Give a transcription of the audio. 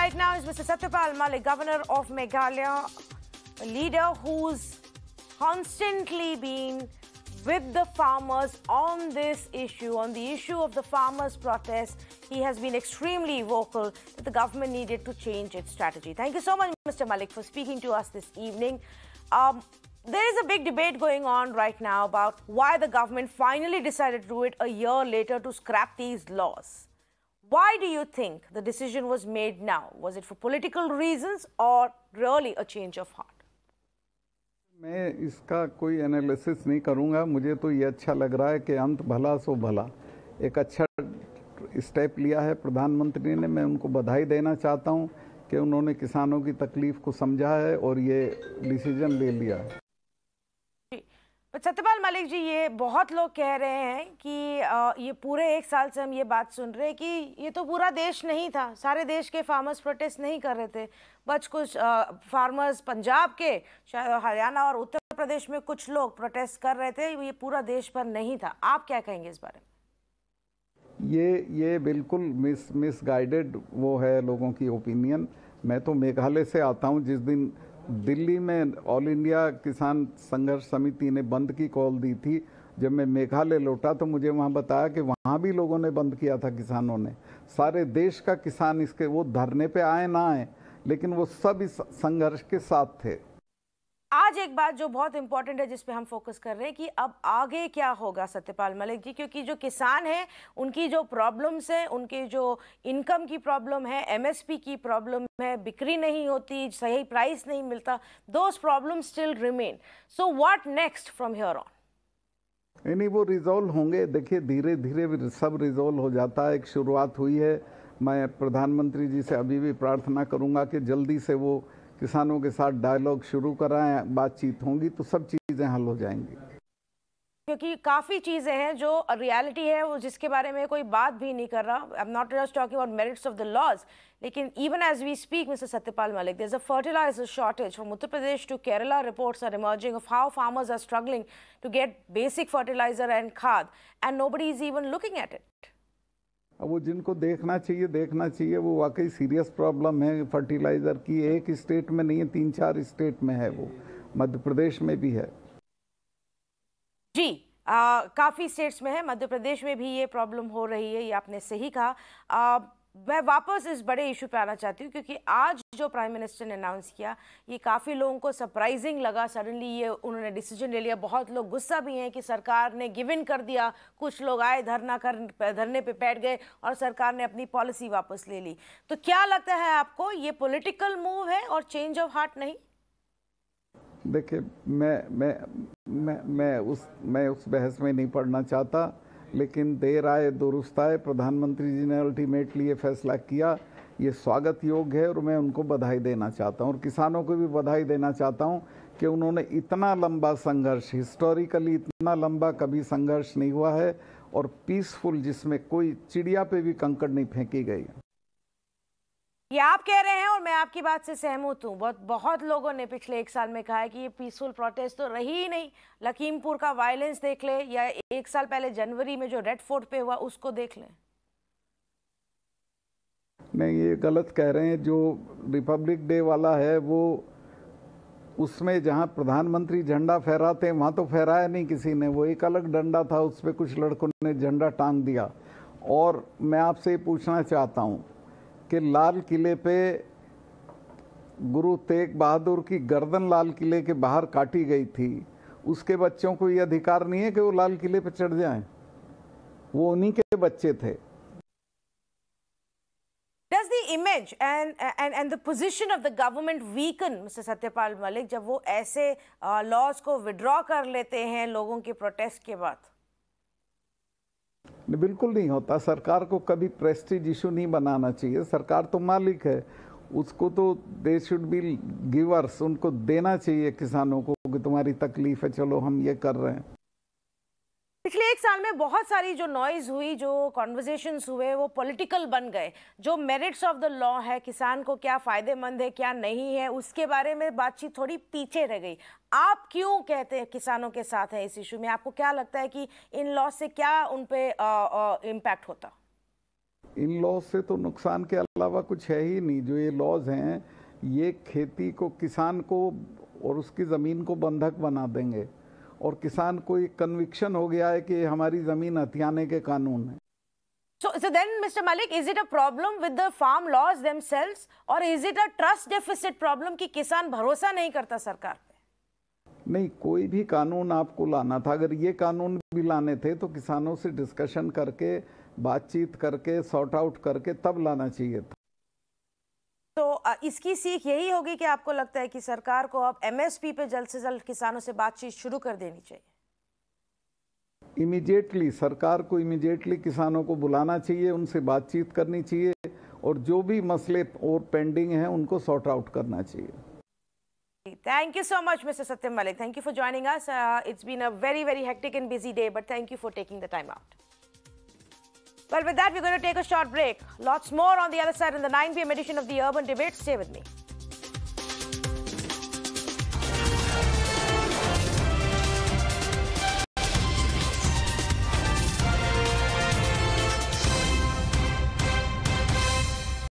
right now is Mr. Satyapal Malik, governor of Meghalaya, a leader who's constantly been with the farmers on this issue, on the issue of the farmers' protest. He has been extremely vocal that the government needed to change its strategy. Thank you so much, Mr. Malik, for speaking to us this evening. Um, there is a big debate going on right now about why the government finally decided to do it a year later to scrap these laws. Why do you think the decision was made now? Was it for political reasons or really a change of heart? मैं इसका कोई analysis नहीं करूंगा मुझे तो ये अच्छा लग रहा है कि अंत भला सो भला एक अच्छा स्टेप लिया है प्रधानमंत्री ने मैं उनको बधाई देना चाहता हूं कि उन्होंने किसानों की तकलीफ़ को समझा है और ये डिसीजन ले लिया है सत्यपाल मलिक जी ये बहुत लोग कह रहे हैं कि ये पूरे एक साल से हम ये बात सुन रहे हैं कि ये तो पूरा देश नहीं था सारे देश के फार्मर्स प्रोटेस्ट नहीं कर रहे थे बच कुछ फार्मर्स पंजाब के शायद हरियाणा और उत्तर प्रदेश में कुछ लोग प्रोटेस्ट कर रहे थे ये पूरा देश पर नहीं था आप क्या कहेंगे इस बारे में ये ये बिल्कुल मिस मिसगाइडेड वो है लोगों की ओपिनियन मैं तो मेघालय से आता हूँ जिस दिन दिल्ली में ऑल इंडिया किसान संघर्ष समिति ने बंद की कॉल दी थी जब मैं मेघालय लौटा तो मुझे वहाँ बताया कि वहाँ भी लोगों ने बंद किया था किसानों ने सारे देश का किसान इसके वो धरने पे आए ना आए लेकिन वो सब इस संघर्ष के साथ थे आज एक बात जो बहुत इंपॉर्टेंट है जिस पे हम फोकस कर रहे हैं कि अब आगे क्या होगा सत्यपाल मलिक जी क्योंकि जो किसान हैं उनकी जो प्रॉब्लम्स हैं उनके जो इनकम की प्रॉब्लम है एमएसपी की प्रॉब्लम है बिक्री नहीं होती सही प्राइस नहीं मिलता those problem still remain so what next from here on नहीं वो रिजोल्व होंगे देखिए धीरे धीरे सब रिजोल्व हो जाता है एक शुरुआत हुई है मैं प्रधानमंत्री जी से अभी भी प्रार्थना करूंगा कि जल्दी से वो किसानों के साथ डायलॉग शुरू कराएं बातचीत होंगी तो सब चीजें हल हो जाएंगी क्योंकि काफी चीजें हैं जो रियलिटी है वो जिसके बारे में कोई बात भी नहीं कर रहा I am not just talking about merits of the laws लेकिन even as we speak mister Satyapal Malik there is a fertilizer shortage from Uttar Pradesh to Kerala reports are emerging of how farmers are struggling to get basic fertilizer and खाद and no is even looking at it वो जिनको देखना चाहिए देखना चाहिए वो वाकई serious problem है फर्टिलाइज़र की एक स्टेट में नहीं है तीन चार स्टेट में है वो मध्य प्रदेश में भी है जी आ, काफ़ी स्टेट्स में है मध्य प्रदेश में भी ये प्रॉब्लम हो रही है ये आपने सही कहा मैं वापस इस बड़े इशू पे आना चाहती हूँ क्योंकि आज जो प्राइम मिनिस्टर ने अनाउंस किया ये काफ़ी लोगों को सरप्राइजिंग लगा सडनली ये उन्होंने डिसीजन ले लिया बहुत लोग गुस्सा भी हैं कि सरकार ने गिव इन कर दिया कुछ लोग आए धरना कर धरने पे बैठ गए और सरकार ने अपनी पॉलिसी वापस ले ली तो क्या लगता है आपको ये पोलिटिकल मूव है और चेंज ऑफ हार्ट नहीं देखिए मैं मैं मैं मैं उस मैं उस बहस में नहीं पढ़ना चाहता लेकिन देर आए दुरुस्त आए प्रधानमंत्री जी ने अल्टीमेटली ये फैसला किया ये स्वागत योग्य है और मैं उनको बधाई देना चाहता हूँ और किसानों को भी बधाई देना चाहता हूँ कि उन्होंने इतना लंबा संघर्ष हिस्टोरिकली इतना लंबा कभी संघर्ष नहीं हुआ है और पीसफुल जिसमें कोई चिड़िया पे भी कंकड़ नहीं फेंकी गई ये आप कह रहे हैं और मैं आपकी बात से सहमत हूँ बहुत बहुत लोगों ने पिछले एक साल में कहा है कि ये पीसफुल प्रोटेस्ट तो रही ही नहीं लखीमपुर का वायलेंस देख ले या एक साल पहले जनवरी में जो रेड फोर्ट पे हुआ उसको देख लें नहीं ये गलत कह रहे हैं जो रिपब्लिक डे वाला है वो उसमें जहाँ प्रधानमंत्री झंडा फहराते हैं वहाँ तो फहराया नहीं किसी ने वो एक अलग डंडा था उस पर कुछ लड़कों ने झंडा टांग दिया और मैं आपसे पूछना चाहता हूँ कि लाल किले पे गुरु तेग बहादुर की गर्दन लाल किले के बाहर काटी गई थी उसके बच्चों को ये अधिकार नहीं है कि वो लाल किले पे चढ़ जाएं वो उन्हीं के बच्चे थे Does the image and, and, and the position of the government weaken, Mr. Satyapal Malik, जब वो ऐसे laws को withdraw कर लेते हैं लोगों के protest के बाद बिल्कुल नहीं होता सरकार को कभी प्रेस्टिज इशू नहीं बनाना चाहिए सरकार तो मालिक है उसको तो दे शुड बी गिवर्स उनको देना चाहिए किसानों को कि तुम्हारी तकलीफ है चलो हम ये कर रहे हैं पिछले एक साल में बहुत सारी जो नॉइज हुई जो कॉन्वर्जेशन हुए वो पॉलिटिकल बन गए जो मेरिट्स ऑफ द लॉ है किसान को क्या फ़ायदेमंद है क्या नहीं है उसके बारे में बातचीत थोड़ी पीछे रह गई आप क्यों कहते हैं किसानों के साथ हैं इस इशू में आपको क्या लगता है कि इन लॉ से क्या उन पर इम्पैक्ट होता इन लॉ से तो नुकसान के अलावा कुछ है ही नहीं जो ये लॉज हैं ये खेती को किसान को और उसकी ज़मीन को बंधक बना देंगे और किसान को एक कन्विक्शन हो गया है कि हमारी ज़मीन हथियाने के कानून है So, so then, Mr. Malik, is it a problem with the farm laws themselves, or is it a trust deficit problem कि किसान भरोसा नहीं करता सरकार पे? नहीं कोई भी कानून आपको लाना था अगर ये कानून भी लाने थे तो किसानों से डिस्कशन करके बातचीत करके सॉर्ट आउट करके तब लाना चाहिए था इसकी सीख यही होगी कि आपको लगता है कि सरकार को अब एमएसपी पे जल्द से जल्द किसानों से बातचीत शुरू कर देनी चाहिए इमीडिएटली सरकार को इमीडिएटली किसानों को बुलाना चाहिए उनसे बातचीत करनी चाहिए और जो भी मसले और पेंडिंग हैं उनको सॉर्ट आउट करना चाहिए thank you so much mister Satyam Malik thank you for joining us it's been a very very hectic and busy day but thank you for taking the time out Well, with that, we're going to take a short break. Lots more on the other side in the 9 p.m. edition of the Urban Debate. Stay with me.